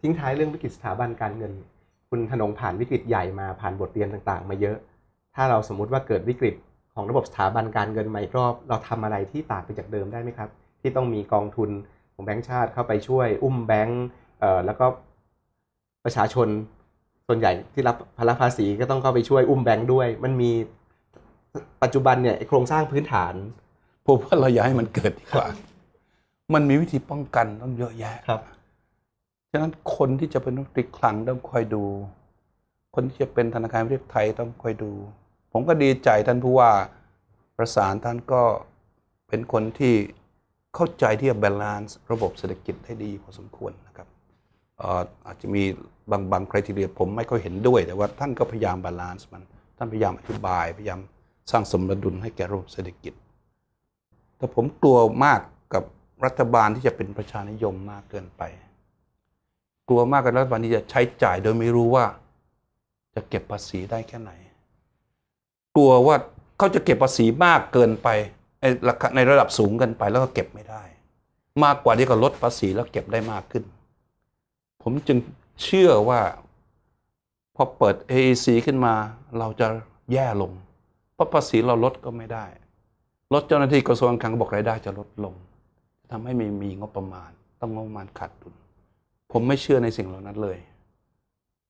ทิ้งท้ายเรื่องวิกฤตสถาบันการเงิน คุณธนงผ่านวิกฤตใหญ่มาผ่านบทเรียนต่างๆ มาเยอะ ถ้าเราสมมุติว่าเกิดวิกฤตของระบบสถาบันการเงินใหม่รอบเราทำอะไรที่ต่างไปจากเดิมได้ไหมครับ ที่ต้องมีกองทุนของแบงก์ชาติ เข้าไปช่วยอุ้มแบงก์แล้วก็ประชาชนส่วนใหญ่ที่รับภาระภาษีก็ต้องเข้าไปช่วยอุ้มแบงก์ด้วย มันมีปัจจุบันเนี่ยโครงสร้างพื้นฐานผมว่าเราอยากให้มันเกิดดีกว่า มันมีวิธีป้องกันต้องเยอะแยะครับฉะนั้นคนที่จะเป็นนักกิคลังต้องคอยดู คนที่จะเป็นธนาคารประเทศไทยต้องคอยดู ผมก็ดีใจท่านผู้ว่า ประสานท่านก็เป็นคนที่เข้าใจที่จะบาลานซ์ระบบเศรษฐกิจได้ดีพอสมควรนะครับ อาจจะมีบางบางครทีเดียผมไม่ค่อยเห็นด้วย แต่ว่าท่านก็พยายามบาลานซ์มัน ท่านพยายามอธิบายพยายามสร้างสมดุลให้แก่ระบบเศรษฐกิจ แต่ผมกลัวมากกับรัฐบาลที่จะเป็นประชานิยมมากเกินไปลัวมากกันรัฐบาลนี้จะใช้จ่ายโดยไม่รู้ว่า จะเก็บภาษีได้แค่ไหน กลัวว่าเขาจะเก็บภาษีมากเกินไปในระดับสูงเกินไปแล้วก็เก็บไม่ได้ มากกว่าที่ก็ลดภาษีแล้วเก็บได้มากขึ้น ผมจึงเชื่อว่า พอเปิด AEC ขึ้นมา เราจะแย่ลง เพราะภาษีเราลดก็ไม่ได้ ลดเจ้าหน้าที่กระทรวงการคลังบอกรายได้จะลดลงทำให้มีมีงบประมาณ ต้องงบประมาณขาดดุลผมไม่เชื่อในสิ่งเหล่านั้นเลย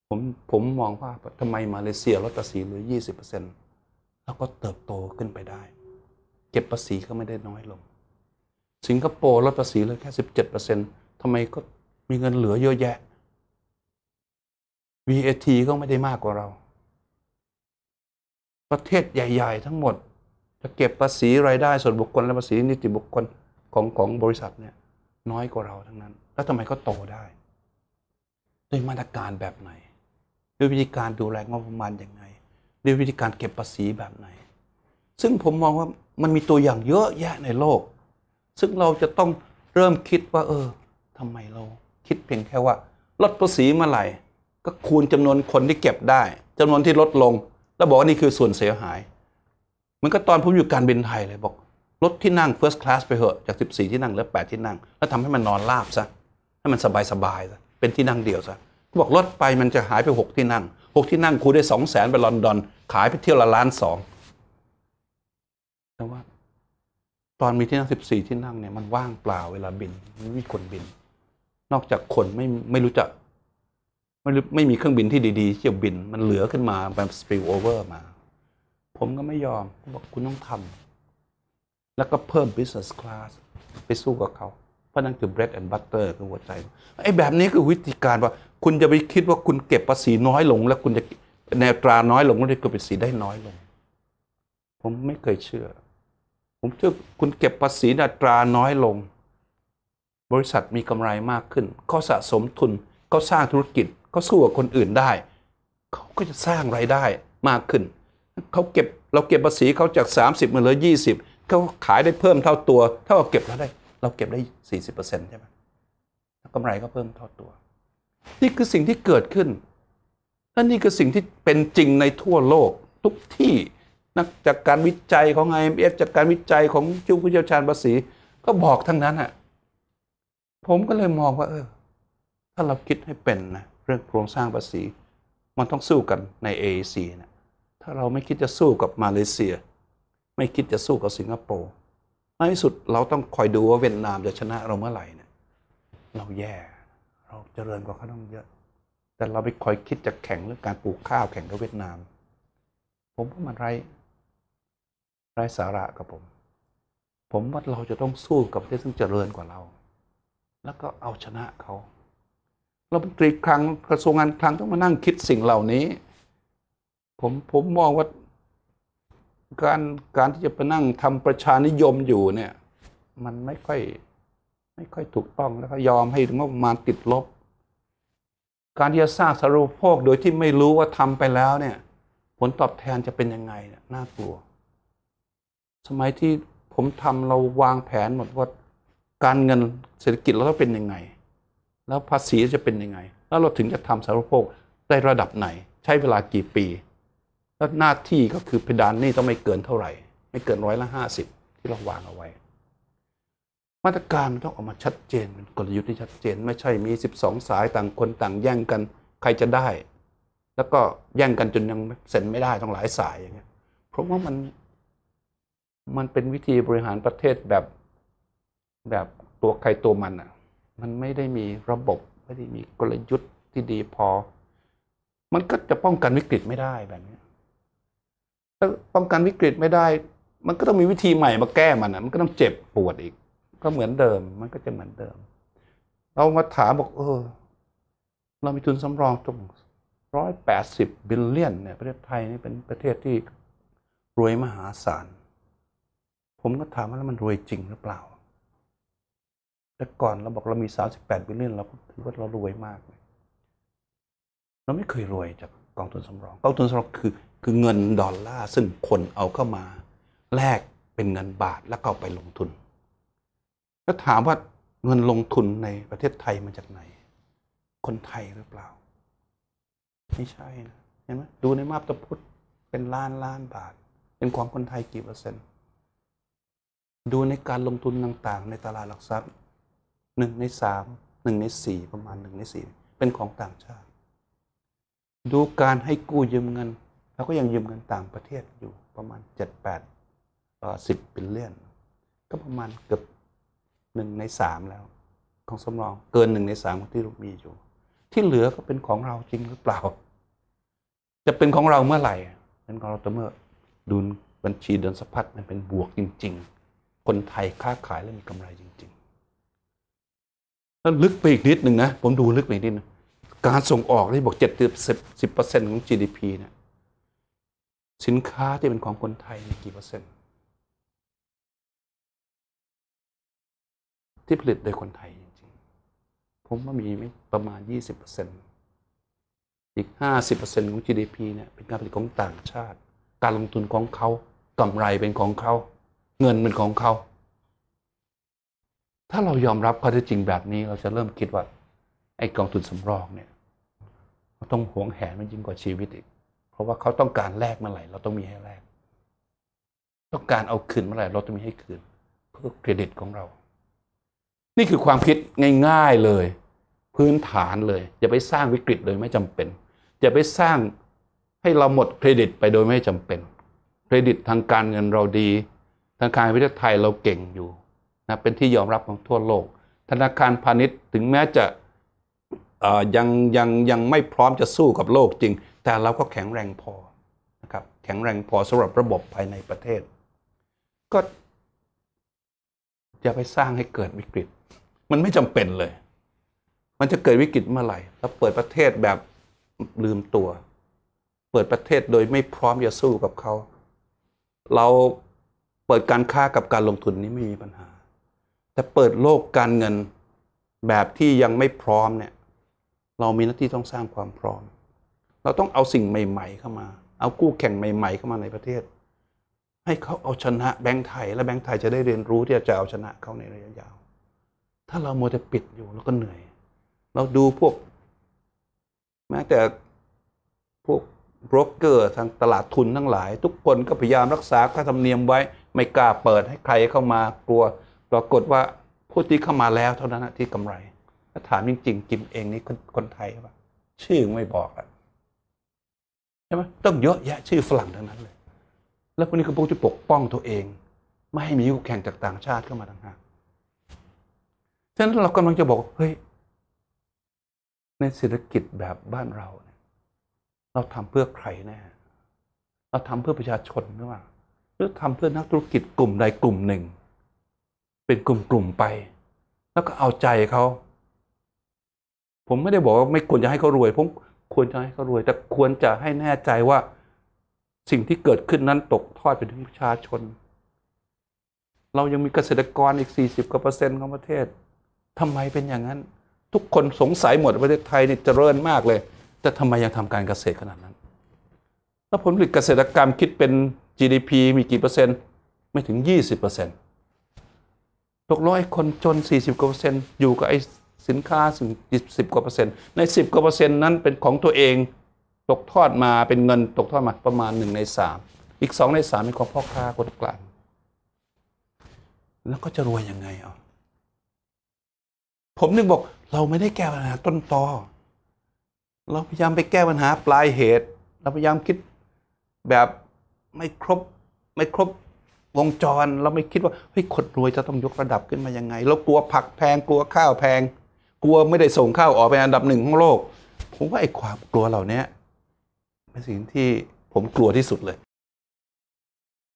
ผมผมมองว่าทำไมมาเลเซียลดภาษีเหลือ 20%แล้วก็เติบโตขึ้นไปได้ เก็บภาษีก็ไม่ได้น้อยลง สิงคโปร์ลดภาษีเหลือแค่ 17%ทำไมก็มีเงินเหลือเยอะแยะ VAT ก็ไม่ได้มากกว่าเรา ประเทศใหญ่ ๆ ทั้งหมด จะเก็บภาษีรายได้ส่วนบุคคลและภาษีนิติบุคคลของของบริษัทเนี่ย น้อยกว่าเราทั้งนั้น แล้วทำไมก็โตได้ด้วยมาตรการแบบไหน ด้วยวิธีการดูแลงบประมาณอย่างไรด้วยวิธีการเก็บภาษีแบบไหน ซึ่งผมมองว่ามันมีตัวอย่างเยอะแยะในโลก ซึ่งเราจะต้องเริ่มคิดว่าเออทำไมเรา คิดเพียงแค่ว่า ลดภาษีเมื่อไหร่ก็คูณจำนวนคนที่เก็บได้จำนวนที่ลดลง แล้วบอกว่านี่คือส่วนเสียหายมันก็ตอนผมอยู่การบินไทยเลยบอกลดที่นั่ง first class ไปเหอะจาก14ที่นั่งเหลือ8ที่นั่ง แล้วทำให้มันนอนราบซะให้มันสบายๆซะเป็นที่นั่งเดียวซะบอกลดไปมันจะหายไปหกที่นั่งหกที่นั่งคูได้สองแสนไปลอนดอน ขายไปเที่ยวละล้านสองแต่ว่า ตอนมีที่นั่งสิบสี่ที่นั่งเนี่ยมันว่างเปล่าเวลาบินไม่มีคนบิน นอกจากคนไม่ไม่รู้จักไม่ไม่มีเครื่องบินที่ดีๆที่จะบิน มันเหลือขึ้นมาแบบสปิลโอเวอร์มา ผมก็ไม่ยอมบอกคุณต้องทำแล้วก็เพิ่ม business class ไปสู้กับเขาเพราะนั่นคือ bread and butter คือหัวใจไอ้แบบนี้คือวิธีการว่าคุณจะไปคิดว่าคุณเก็บภาษีน้อยลง แล้วคุณจะแนวตราน้อยลงแล้วคุณภาษีได้น้อยลง ผมไม่เคยเชื่อ ผมเชื่อคุณเก็บภาษีนวตราน้อยลง บริษัทมีกำไรมากขึ้นเขาสะสมทุนเขาสร้างธุรกิจเขาสู้กับคนอื่นได้เขาก็จะสร้างไรายได้มากขึ้นเขาเก็บเราเก็บภาษีเขาจาก 30มสิบมาเหลือิบเขาขายได้เพิ่มเท่าตัวเท่ากับเก็บแล้วได้เราเก็บได้สสี่ิบเเปอร์ซ็นต์ใช่ไหมกำไรก็เพิ่มทอดตัว นี่คือสิ่งที่เกิดขึ้นและนี่คือสิ่งที่เป็นจริงในทั่วโลก ทุกที่นักจากการวิจัยของ IMF จากการวิจัยของจุผู้เชี่ยวชาญภาษี ก็บอกทั้งนั้นอะผมก็เลยมองว่า เออ ถ้าเราคิดให้เป็นนะเรื่องโครงสร้างภาษี มันต้องสู้กันใน a ซ c นะถ้าเราไม่คิดจะสู้กับมาเลเซีย ไม่คิดจะสู้กับสิงคโปร์ในที่สุดเราต้องคอยดูว่าเวียดนามจะชนะเราเมื่อไหร่เนี่ยเราแย่ เราเจริญกว่าเขาต้องเยอะ แต่เราไปคอยคิดจะแข่งเรื่องการปลูกข้าวแข่งกับเวียดนาม ผมว่ามันไร้ไร้สาระกับผม ผมว่าเราจะต้องสู้กับประเทศซึ่งเจริญกว่าเรา แล้วก็เอาชนะเขา เราเป็นตรีครั้งกระทรวงการคลังต้องมานั่งคิดสิ่งเหล่านี้ ผมผมมองว่าการการที่จะไปนั่งทำประชานิยมอยู่เนี่ย มันไม่ค่อยไม่ค่อยถูกต้องแล้วก็ยอมให้งบมาติดลบ การที่จะสร้างสรุปโวคโดยที่ไม่รู้ว่าทำไปแล้วเนี่ย ผลตอบแทนจะเป็นยังไงน่ากลัว สมัยที่ผมทำเราวางแผนหมดว่า การเงินเศรษฐกิจเราต้องเป็นยังไง แล้วภาษีจะเป็นยังไง แล้วเราถึงจะทำสรุปโวคได้ระดับไหน ใช้เวลากี่ปีแล้วหน้าที่ก็คือเพดานนี่ต้องไม่เกินเท่าไหร่ ไม่เกินร้อยละห้าสิบที่เราวางเอาไว้ มาตรการมันต้องออกมาชัดเจนเป็นกลยุทธ์ที่ชัดเจน ไม่ใช่มีสิบสองสายต่างคนต่าง แย่งกันใครจะได้ แล้วก็แย่งกันจนยังเซ็นไม่ได้ต้องหลายสายอย่างเงี้ย เพราะว่ามันมันเป็นวิธีบริหารประเทศแบบ แบบตัวใครตัวมันอ่ะมันไม่ได้มีระบบไม่ได้มีกลยุทธ์ที่ดีพอ มันก็จะป้องกันวิกฤตไม่ได้แบบนี้ถ้าป้องกันวิกฤตไม่ได้ มันก็ต้องมีวิธีใหม่ มาแก้มันนะมันก็ต้องเจ็บปวดอีก ก็เหมือนเดิม มันก็จะเหมือนเดิม เรามาถามบอก เออ เรามีทุนสำรองตรงร้อยแปดสิบบิลเลียนเนี่ย ประเทศไทยนี่เป็นประเทศที่รวยมหาศาล ผมก็ถามว่าแล้วมันรวยจริงหรือเปล่า แต่ ก่อนเราบอกเรามีสามิบแปดบิลเลียนเราถือว่าเรารวยมากเราไม่เคยรวยจากกองทุนสำรอง กองทุนสำรองคือคือเงินดอลลาร์ซึ่งคนเอาเข้ามาแลกเป็นเงินบาทแล้วก็ไปลงทุน แล้วถามว่าเงินลงทุนในประเทศไทยมาจากไหน คนไทยหรือเปล่าไม่ใช่นะเห็นไหมดูในมาพตะพุทธเป็นล้านล้านบาท เป็นของคนไทยกี่เปอร์เซ็นต์ดูในการลงทุนต่างๆ ในตลาดหลักทรัพย์หนึ่งในสามหนึ่งในสี่ประมาณหนึ่งในสี่เป็นของต่างชาติ ดูการให้กู้ยืมเงินแล้วก็ยังยืมเงินต่างประเทศอยู่ ประมาณ 7 8ดแ่อสิบ็นเลียนก็ประมาณเกือบหนึ่งในสามแล้ว ของสำรอง เกินหนึ่งในสามที่เรามีอยู่ ที่เหลือก็เป็นของเราจริงหรือเปล่า จะเป็นของเราเมื่อไหร่เป็นของเราแต่เมื่อดุลบัญชีดุนสะพัดมันเป็นบวกจริง ๆ คนไทยค้าขายแล้วมีกำไรจริงๆแล้วลึกไปอีกนิดหนึ่งนะผมดูลึกไปนิดนึงการส่งออกที่บอกเจ็ดสิบสิบเปอร์เซ็นต์ของ GDP เนะี่ยสินค้าที่เป็นของคนไทยมีกี่เปอร์เซ็นต์ ที่ผลิตโดยคนไทยจริงๆ ผมว่ามีไม่ประมาณ 20%อีก 50%ของ GDP เนี่ยเป็นการผลิตของต่างชาติ การลงทุนของเขากำไรเป็นของเขา เงินเป็นของเขา ถ้าเรายอมรับข้อเท็จจริงแบบนี้เราจะเริ่มคิดว่าไอ้กองทุนสำรองเนี่ยต้องหวงแหนมันยิ่งกว่าชีวิตอีกราะว่าเขาต้องการแลกเมื่อไหร่เราต้องมีให้แลกต้องการเอาคืนเมื่อไหร่เราต้องมีให้คืนเพื่อเครดิตของเรา นี่คือความคิดง่าย ๆเลยพื้นฐานเลยอย่าไปสร้างวิกฤตโดยไม่จำเป็นอย่าไปสร้างให้เราหมดเครดิตไปโดยไม่จำเป็นเครดิตทางการเงินเราดีธนาคารวิทยาไทยเราเก่งอยู่นะเป็นที่ยอมรับของทั่วโลก ธนาคารพาณิชย์ถึงแม้จะยังยังยังไม่พร้อมจะสู้กับโลกจริงแต่เราก็แข็งแรงพอนะครับ แข็งแรงพอสำหรับระบบภายในประเทศ ก็อย่าไปสร้างให้เกิดวิกฤต มันไม่จำเป็นเลย มันจะเกิดวิกฤตเมื่อไหร่เราเปิดประเทศแบบลืมตัว เปิดประเทศโดยไม่พร้อมจะสู้กับเขาเราเปิดการค้ากับการลงทุนนี้ไม่มีปัญหา แต่เปิดโลกการเงินแบบที่ยังไม่พร้อมเนี่ย เรามีหน้าที่ต้องสร้างความพร้อมเราต้องเอาสิ่งใหม่ ๆเข้ามา เอากู้แข่งใหม่ ๆเข้ามาในประเทศ ให้เขาเอาชนะแบงก์ไทย และแบงก์ไทยจะได้เรียนรู้ที่จะเอาชนะเขาในระยะยาว ถ้าเราโมจะปิดอยู่แล้วก็เหนื่อย เราดูพวก แม้แต่พวกบรกเกอร์ทางตลาดทุนทั้งหลาย ทุกคนก็พยายามรักษาค่าธรรมเนียมไว้ ไม่กล้าเปิดให้ใครเข้ามากลัวปรากฏว่าผู้ที่เข้ามาแล้ว เท่านั้นที่กำไรถ้าถามจริงๆกิมเองนี่คนไทยปะชื่อไม่บอกอะช่ไหมต้องเยอะแยะชื่อฝรั่งทั้งนั้นเลย แล้วพวกนี้ก็พวกที่ปกป้องตัวเอง ไม่ให้มีคู่แข่งจากต่างชาติเข้ามาต่างหากฉะนั้นเรากำลังจะบอกเฮ้ยในเศรษฐกิจแบบบ้านเราเนี่ย เราทำเพื่อใครแน่เราทำเพื่อประชาชนหรือเปล่าหรือทำเพื่อนักธุรกิจกลุ่มใดกลุ่มหนึ่ง เป็นกลุ่มกลุ่มไป แล้วก็เอาใจเขาผมไม่ได้บอกว่าไม่ควรจะให้เขารวยผมควรจะให้เขารวยแต่ควรจะให้แน่ใจว่าสิ่งที่เกิดขึ้นนั้นตกทอดไปถึงประชาชน เรายังมีเกษตรกรอีก 40กว่าเปอร์เซ็นต์ของประเทศทำไมเป็นอย่างนั้น ทุกคนสงสัยหมดประเทศไทยนี่เจริญมากเลย แต่ทำไมยังทำการเกษตรขนาดนั้นแล้วผลผลิตเกษตรกรรมคิดเป็น GDP มีกี่เปอร์เซ็นต์ ไม่ถึง 20%ตกลงไอ้คนจน40กว่าเปอร์เซ็นต์อยู่กับไอ้สินค้าสิบกว่าเปอร์เซ็นต์ในสิบกว่าเปอร์เซ็นต์นั้นเป็นของตัวเองตกทอดมาเป็นเงินตกทอดมา ประมาณหนึ่งในสามอีกสองในมเป็นของพ่อค้าคนกลางแล้วก็จะรวยยังไงออะผมนึกบอก เราไม่ได้แก้ปัญหาต้นตอเราพยายามไปแก้ปัญหาปลายเหตุ เราพยายามคิดแบบไม่ครบไม่ครบวงจร เราไม่คิดว่าเฮ้ยคนรวยจะต้องยกระดับขึ้นมายังไง เรากลัวผักแพงกลัวข้าวแพงกลัวไม่ได้ส่งข้าวออกไปอันดับหนึ่งของโลกผมว่าไอ้ความกลัวเหล่านี้เป็นสิ่งที่ผมกลัวที่สุดเลย